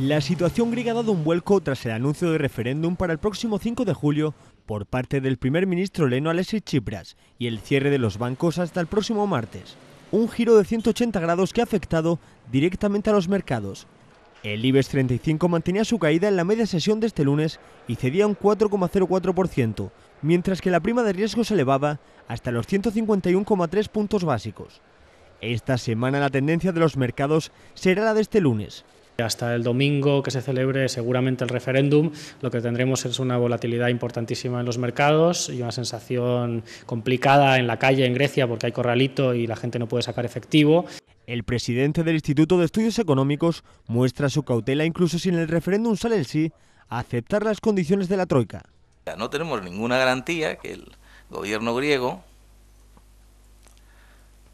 La situación griega ha dado un vuelco tras el anuncio de referéndum para el próximo 5 de julio por parte del primer ministro leno Alexis Tsipras y el cierre de los bancos hasta el próximo martes. Un giro de 180 grados que ha afectado directamente a los mercados. El IBEX 35 mantenía su caída en la media sesión de este lunes y cedía un 4,04%, mientras que la prima de riesgo se elevaba hasta los 151,3 puntos básicos. Esta semana la tendencia de los mercados será la de este lunes, hasta el domingo que se celebre seguramente el referéndum, lo que tendremos es una volatilidad importantísima en los mercados y una sensación complicada en la calle en Grecia porque hay corralito y la gente no puede sacar efectivo. El presidente del Instituto de Estudios Económicos muestra su cautela incluso si en el referéndum sale el sí a aceptar las condiciones de la Troika. No tenemos ninguna garantía que el gobierno griego,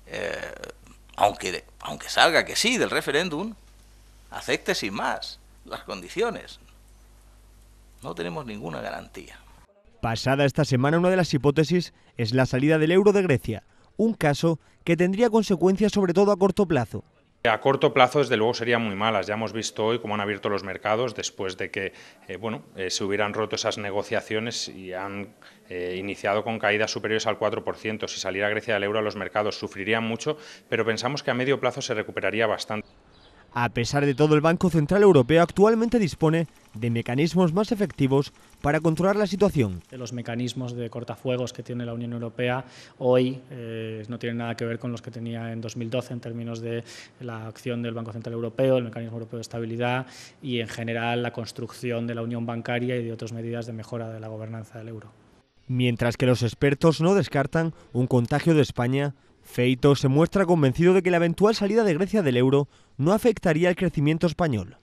eh, aunque, aunque salga que sí del referéndum, acepte sin más las condiciones. No tenemos ninguna garantía. Pasada esta semana, una de las hipótesis es la salida del euro de Grecia, un caso que tendría consecuencias sobre todo a corto plazo. A corto plazo, desde luego, serían muy malas. Ya hemos visto hoy cómo han abierto los mercados después de que eh, bueno, eh, se hubieran roto esas negociaciones y han eh, iniciado con caídas superiores al 4%. Si saliera Grecia del euro los mercados, sufrirían mucho, pero pensamos que a medio plazo se recuperaría bastante. A pesar de todo, el Banco Central Europeo actualmente dispone de mecanismos más efectivos para controlar la situación. Los mecanismos de cortafuegos que tiene la Unión Europea hoy eh, no tienen nada que ver con los que tenía en 2012 en términos de la acción del Banco Central Europeo, el Mecanismo Europeo de Estabilidad y en general la construcción de la unión bancaria y de otras medidas de mejora de la gobernanza del euro. Mientras que los expertos no descartan un contagio de España Feito se muestra convencido de que la eventual salida de Grecia del euro no afectaría al crecimiento español.